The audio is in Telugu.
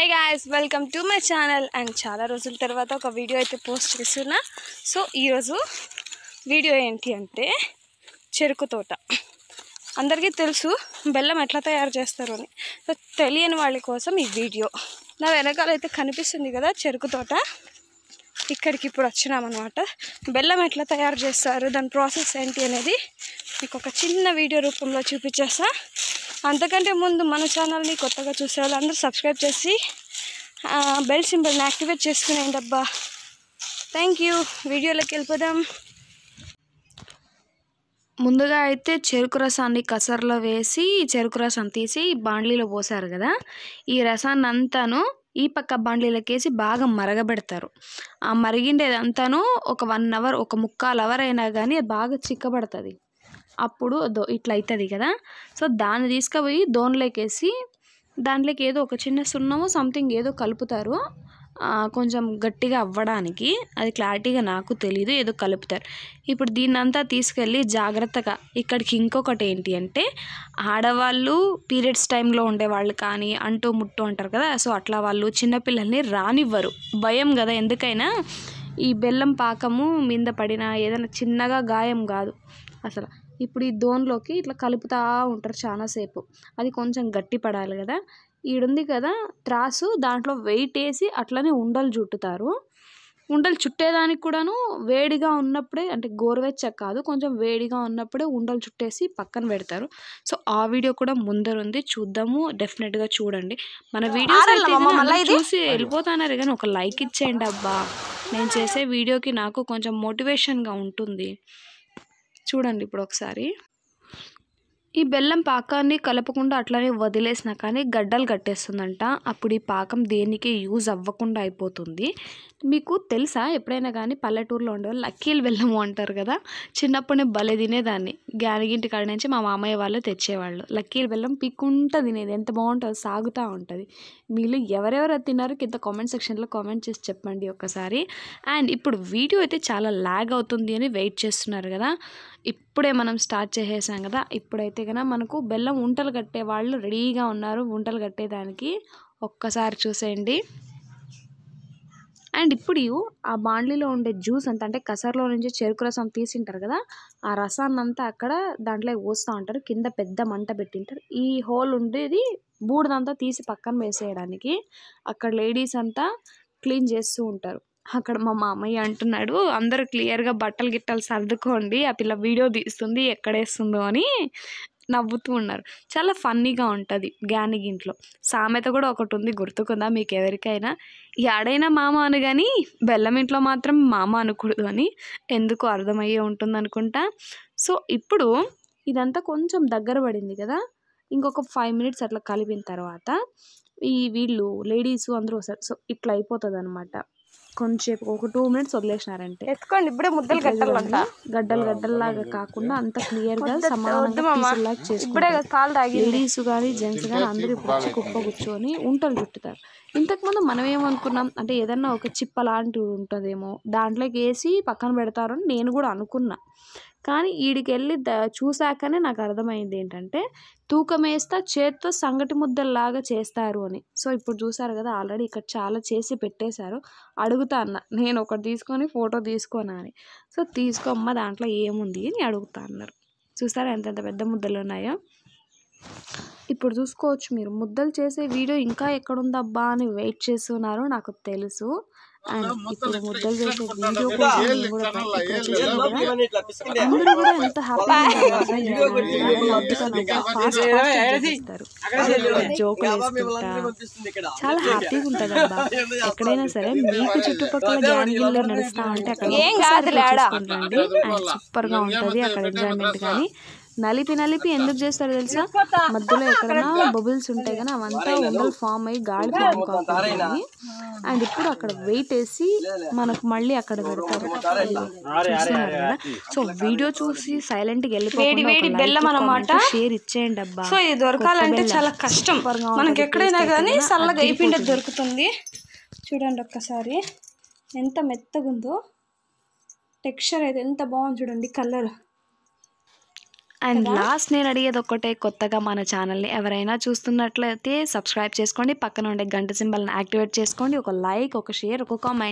hey guys welcome to my channel and చాలా రోజుల తర్వాత ఒక వీడియో అయితే పోస్ట్ చేస్తున్నా సో ఈరోజు వీడియో ఏంటి అంటే చెరుకు తోట అందరికీ తెలుసు బెల్లం ఎట్లా తయారు చేస్తారు అని సో తెలియని వాళ్ళ కోసం ఈ వీడియో నా వెనకాల అయితే కనిపిస్తుంది కదా చెరుకు తోట ఇక్కడికి ఇప్పుడు వచ్చినామన్నమాట బెల్లం ఎట్లా తయారు చేస్తారు దాని ప్రాసెస్ ఏంటి అనేది మీకు ఒక చిన్న వీడియో రూపంలో చూపించేస్తా అంతకంటే ముందు మన ఛానల్ని కొత్తగా చూసే వాళ్ళందరూ అందరూ సబ్స్క్రైబ్ చేసి బెల్ సింబల్ని యాక్టివేట్ చేసుకునేయండి అబ్బా థ్యాంక్ యూ వీడియోలోకి వెళ్ళిపోదాం ముందుగా అయితే చెరుకు రసాన్ని కసర్లో వేసి చెరుకు రసం తీసి బాండ్లీలో పోసారు కదా ఈ రసాన్ని అంతాను ఈ పక్క వేసి బాగా మరగబెడతారు ఆ మరిగిండేదంతాను ఒక వన్ అవర్ ఒక ముక్కాల్ అవర్ అయినా కానీ బాగా చిక్కబడుతుంది అప్పుడు ఇట్లా అవుతుంది కదా సో దాన్ని తీసుకుపోయి దోన్లోకేసి దాంట్లోకి ఏదో ఒక చిన్న సున్నము సంథింగ్ ఏదో కలుపుతారు కొంచెం గట్టిగా అవ్వడానికి అది క్లారిటీగా నాకు తెలీదు ఏదో కలుపుతారు ఇప్పుడు దీన్నంతా తీసుకెళ్ళి జాగ్రత్తగా ఇక్కడికి ఇంకొకటి ఏంటి అంటే ఆడవాళ్ళు పీరియడ్స్ టైంలో ఉండేవాళ్ళు కానీ అంటూ ముట్టు అంటారు కదా సో అట్లా వాళ్ళు చిన్నపిల్లల్ని రానివ్వరు భయం కదా ఎందుకైనా ఈ బెల్లం పాకము మీద పడిన ఏదైనా చిన్నగా గాయం కాదు అసలు ఇప్పుడు ఈ దోన్లోకి ఇట్లా కలుపుతూ ఉంటారు చాలాసేపు అది కొంచెం గట్టి పడాలి కదా ఈడుంది కదా త్రాసు దాంట్లో వెయిట్ వేసి అట్లనే ఉండలు చుట్టుతారు ఉండలు చుట్టేదానికి కూడాను వేడిగా ఉన్నప్పుడే అంటే గోరువెచ్చ కాదు కొంచెం వేడిగా ఉన్నప్పుడే ఉండలు చుట్టేసి పక్కన పెడతారు సో ఆ వీడియో కూడా ముందరుంది చూద్దాము డెఫినెట్గా చూడండి మన వీడియో చూసి వెళ్ళిపోతున్నారు కానీ ఒక లైక్ ఇచ్చేయండి అబ్బా నేను చేసే వీడియోకి నాకు కొంచెం మోటివేషన్గా ఉంటుంది చూడండి ఇప్పుడు ఒకసారి ఈ బెల్లం పాకాన్ని కలపకుండా అట్లనే వదిలేసినా కానీ గడ్డలు కట్టేస్తుందంట అప్పుడు ఈ పాకం దేనికి యూజ్ అవ్వకుండా అయిపోతుంది మీకు తెలుసా ఎప్పుడైనా కానీ పల్లెటూరులో ఉండేవాళ్ళు లక్కీలు బెల్లము అంటారు కదా చిన్నప్పుడు నేను భలే తినేదాన్ని గ్యానగింటి కాడ నుంచి మా మామయ్య వాళ్ళు తెచ్చేవాళ్ళు లక్కీలు బెల్లం పిక్కుంటా తినేది ఎంత బాగుంటుందో సాగుతూ ఉంటుంది మీరు ఎవరెవరు తిన్నారో కింద కామెంట్ సెక్షన్లో కామెంట్ చేసి చెప్పండి ఒకసారి అండ్ ఇప్పుడు వీడియో అయితే చాలా లాగ్ అవుతుంది అని వెయిట్ చేస్తున్నారు కదా ఇప్పుడే మనం స్టార్ట్ చేసేసాం కదా ఇప్పుడైతే కనుక మనకు బెల్లం ఉంటలు కట్టే వాళ్ళు రెడీగా ఉన్నారు ఉంటలు కట్టేదానికి ఒక్కసారి చూసేయండి అండ్ ఇప్పుడు ఆ బాండ్లీలో ఉండే జ్యూస్ అంతా అంటే కసర్లో నుంచి చెరుకు రసం తీసింటారు కదా ఆ రసాన్ని అంతా అక్కడ దాంట్లో పోస్తూ ఉంటారు కింద పెద్ద మంట పెట్టింటారు ఈ హోల్ ఉండేది బూడిదంతా తీసి పక్కన వేసేయడానికి అక్కడ లేడీస్ అంతా క్లీన్ చేస్తూ ఉంటారు అక్కడ మా మామయ్య అంటున్నాడు అందరూ క్లియర్గా బట్టలు గిట్టలు సర్దుకోండి ఆ పిల్ల వీడియో తీస్తుంది ఎక్కడేస్తుందో అని నవ్వుతూ ఉన్నారు చాలా ఫన్నీగా ఉంటుంది గ్యానిగింట్లో సామెత కూడా ఒకటి ఉంది గుర్తుకుందా మీకు ఎవరికైనా ఎడైనా మామ అను కానీ బెల్లం ఇంట్లో మాత్రం మామ అనకూడదు అని ఎందుకు అర్థమయ్యే ఉంటుంది అనుకుంటా సో ఇప్పుడు ఇదంతా కొంచెం దగ్గర పడింది కదా ఇంకొక ఫైవ్ మినిట్స్ అట్లా కలిపిన తర్వాత ఈ వీళ్ళు లేడీస్ అందరూ వస్తారు సో ఇట్లా అయిపోతుంది అనమాట కొంచెంసేపు ఒక టూ మినిట్స్ వదిలేసినారంటే ఎత్తుకోండి ఇప్పుడే ముద్దలు గడ్డలంట గడ్డలు గడ్డల్లాగా కాకుండా అంత క్లియర్ గా సమానంగా ఇప్పుడే కాలు తాగి లేడీస్ కానీ జెంట్స్ కానీ అందరూ కూర్చో కుప్ప కూర్చొని ఉంటలు చుట్టుతారు ఇంతకుముందు మనం ఏమనుకున్నాం అంటే ఏదన్నా ఒక చిప్ప లాంటివి ఉంటుందేమో దాంట్లోకి వేసి పక్కన పెడతారని నేను కూడా అనుకున్నా కానీ వీడికి వెళ్ళి చూశాకనే నాకు అర్థమైంది ఏంటంటే తూకం వేస్తా చేత్తో సంగటి ముద్దల్లాగా చేస్తారు అని సో ఇప్పుడు చూసారు కదా ఆల్రెడీ ఇక్కడ చాలా చేసి పెట్టేశారు అడుగుతా అన్న నేను ఒకటి తీసుకొని ఫోటో తీసుకోనా అని సో తీసుకోమ్మ దాంట్లో ఏముంది అని అడుగుతా అన్నారు చూసారా ఎంతెంత పెద్ద ముద్దలు ఉన్నాయో ఇప్పుడు చూసుకోవచ్చు మీరు ముద్దలు చేసే వీడియో ఇంకా ఎక్కడుందబ్బా అని వెయిట్ చేస్తున్నారో నాకు తెలుసు చాలా హ్యాపీగా ఉంటుంది అబ్బా ఎక్కడైనా సరే మీకు చుట్టుపక్కల గ్యాంగిల్లో నడుస్తా ఉంటే అక్కడ సూపర్ గా ఉంటుంది అక్కడ ఎంజాయ్మెంట్ కానీ నలిపి నలిపి ఎందుకు చేస్తారు తెలుసా మధ్యలో ఎక్కడన్నా బబుల్స్ ఉంటాయి కానీ అవంతా ఉండలు ఫామ్ అయ్యి గాలి ఫామ్ కాకుండా అండ్ ఇప్పుడు అక్కడ వెయిట్ వేసి మనకు మళ్ళీ అక్కడ పెడతారు సో వీడియో చూసి సైలెంట్ గా వెళ్ళిపోయి షేర్ ఇచ్చేయండి అబ్బా సో ఇది దొరకాలంటే చాలా కష్టం మనకి ఎక్కడైనా కానీ చల్లగా అయిపోయింటే దొరుకుతుంది చూడండి ఒక్కసారి ఎంత మెత్తగుందో టెక్స్చర్ అయితే ఎంత బాగుంది చూడండి కలర్ అండ్ లాస్ట్ నేను అడిగేది ఒక్కటే కొత్తగా మన ఛానల్ని ఎవరైనా చూస్తున్నట్లయితే సబ్స్క్రైబ్ చేసుకోండి పక్కన ఉండే గంట సింబల్ని యాక్టివేట్ చేసుకోండి ఒక లైక్ ఒక షేర్ ఒక కామెంట్